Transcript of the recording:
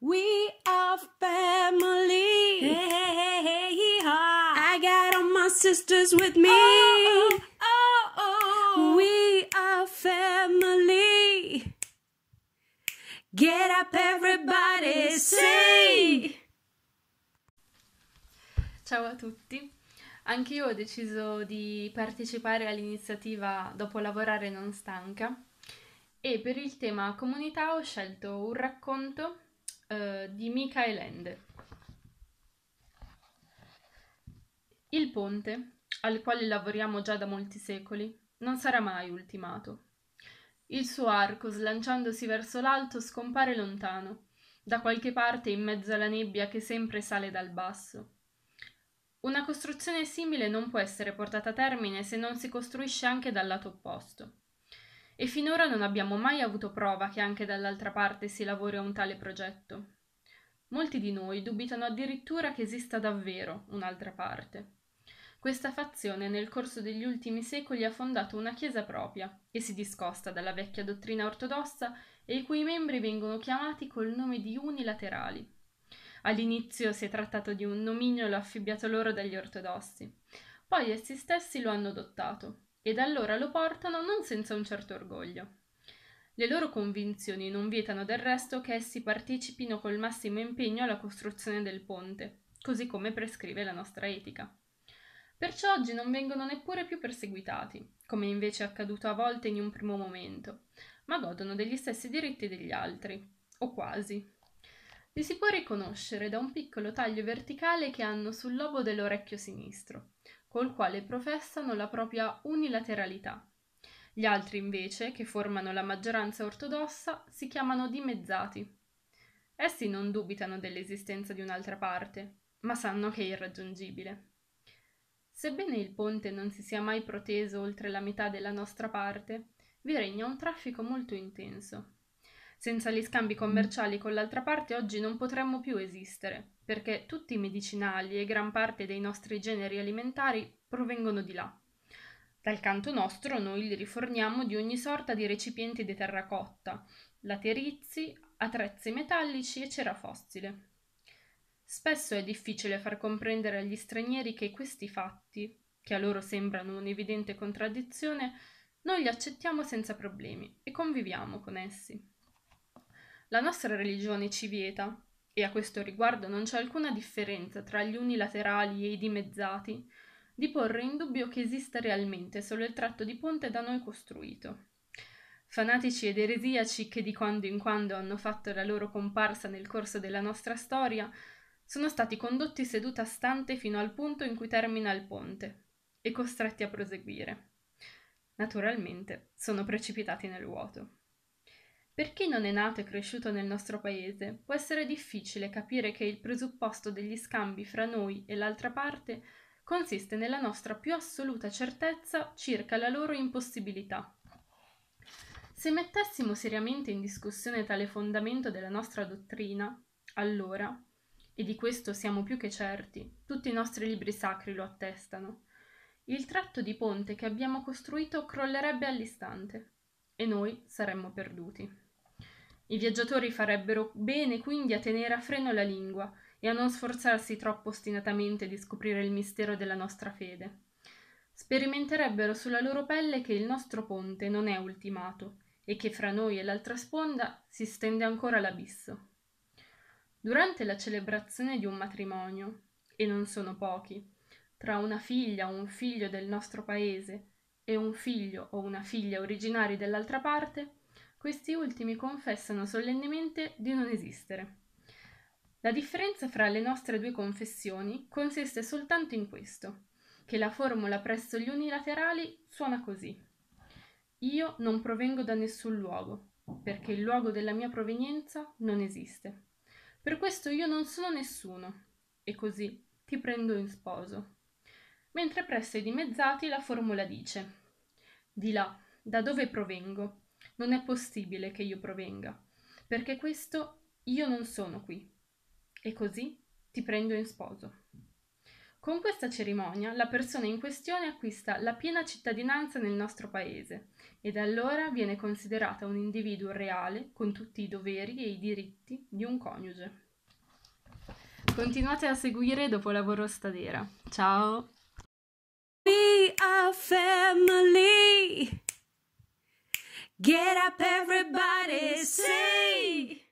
We are family. Hey, hey, hey, hey, I got all my sisters with me. Oh, oh, oh, oh. we are family. Get up, everybody, say. Ciao a tutti. Anch'io ho deciso di partecipare all'iniziativa Dopo lavorare non stanca e per il tema comunità ho scelto un racconto eh, di Michael Ende. Il ponte, al quale lavoriamo già da molti secoli, non sarà mai ultimato. Il suo arco, slanciandosi verso l'alto, scompare lontano, da qualche parte in mezzo alla nebbia che sempre sale dal basso. Una costruzione simile non può essere portata a termine se non si costruisce anche dal lato opposto e finora non abbiamo mai avuto prova che anche dall'altra parte si lavori a un tale progetto. Molti di noi dubitano addirittura che esista davvero un'altra parte. Questa fazione nel corso degli ultimi secoli ha fondato una chiesa propria e si discosta dalla vecchia dottrina ortodossa e i cui membri vengono chiamati col nome di unilaterali. All'inizio si è trattato di un nomignolo affibbiato loro dagli ortodossi, poi essi stessi lo hanno adottato ed allora lo portano non senza un certo orgoglio. Le loro convinzioni non vietano del resto che essi partecipino col massimo impegno alla costruzione del ponte, così come prescrive la nostra etica. Perciò oggi non vengono neppure più perseguitati, come invece è accaduto a volte in un primo momento, ma godono degli stessi diritti degli altri, o quasi. Li si può riconoscere da un piccolo taglio verticale che hanno sul lobo dell'orecchio sinistro, col quale professano la propria unilateralità. Gli altri invece, che formano la maggioranza ortodossa, si chiamano dimezzati. Essi non dubitano dell'esistenza di un'altra parte, ma sanno che è irraggiungibile. Sebbene il ponte non si sia mai proteso oltre la metà della nostra parte, vi regna un traffico molto intenso, senza gli scambi commerciali con l'altra parte oggi non potremmo più esistere, perché tutti i medicinali e gran parte dei nostri generi alimentari provengono di là. Dal canto nostro noi li riforniamo di ogni sorta di recipienti di terracotta, laterizi, attrezzi metallici e cera fossile. Spesso è difficile far comprendere agli stranieri che questi fatti, che a loro sembrano un'evidente contraddizione, noi li accettiamo senza problemi e conviviamo con essi. La nostra religione ci vieta, e a questo riguardo non c'è alcuna differenza tra gli unilaterali e i dimezzati, di porre in dubbio che esista realmente solo il tratto di ponte da noi costruito. Fanatici ed eresiaci che di quando in quando hanno fatto la loro comparsa nel corso della nostra storia, sono stati condotti seduta stante fino al punto in cui termina il ponte e costretti a proseguire. Naturalmente sono precipitati nel vuoto. Per chi non è nato e cresciuto nel nostro paese, può essere difficile capire che il presupposto degli scambi fra noi e l'altra parte consiste nella nostra più assoluta certezza circa la loro impossibilità. Se mettessimo seriamente in discussione tale fondamento della nostra dottrina, allora, e di questo siamo più che certi, tutti i nostri libri sacri lo attestano, il tratto di ponte che abbiamo costruito crollerebbe all'istante e noi saremmo perduti. I viaggiatori farebbero bene quindi a tenere a freno la lingua e a non sforzarsi troppo ostinatamente di scoprire il mistero della nostra fede. Sperimenterebbero sulla loro pelle che il nostro ponte non è ultimato e che fra noi e l'altra sponda si stende ancora l'abisso. Durante la celebrazione di un matrimonio, e non sono pochi, tra una figlia o un figlio del nostro paese e un figlio o una figlia originari dell'altra parte, questi ultimi confessano solennemente di non esistere. La differenza fra le nostre due confessioni consiste soltanto in questo, che la formula presso gli unilaterali suona così. Io non provengo da nessun luogo, perché il luogo della mia provenienza non esiste. Per questo io non sono nessuno, e così ti prendo in sposo. Mentre presso i dimezzati la formula dice, di là, da dove provengo, non è possibile che io provenga, perché questo io non sono qui. E così ti prendo in sposo. Con questa cerimonia la persona in questione acquista la piena cittadinanza nel nostro paese e da allora viene considerata un individuo reale con tutti i doveri e i diritti di un coniuge. Continuate a seguire dopo lavoro stadera. Ciao! Get up, everybody, Say.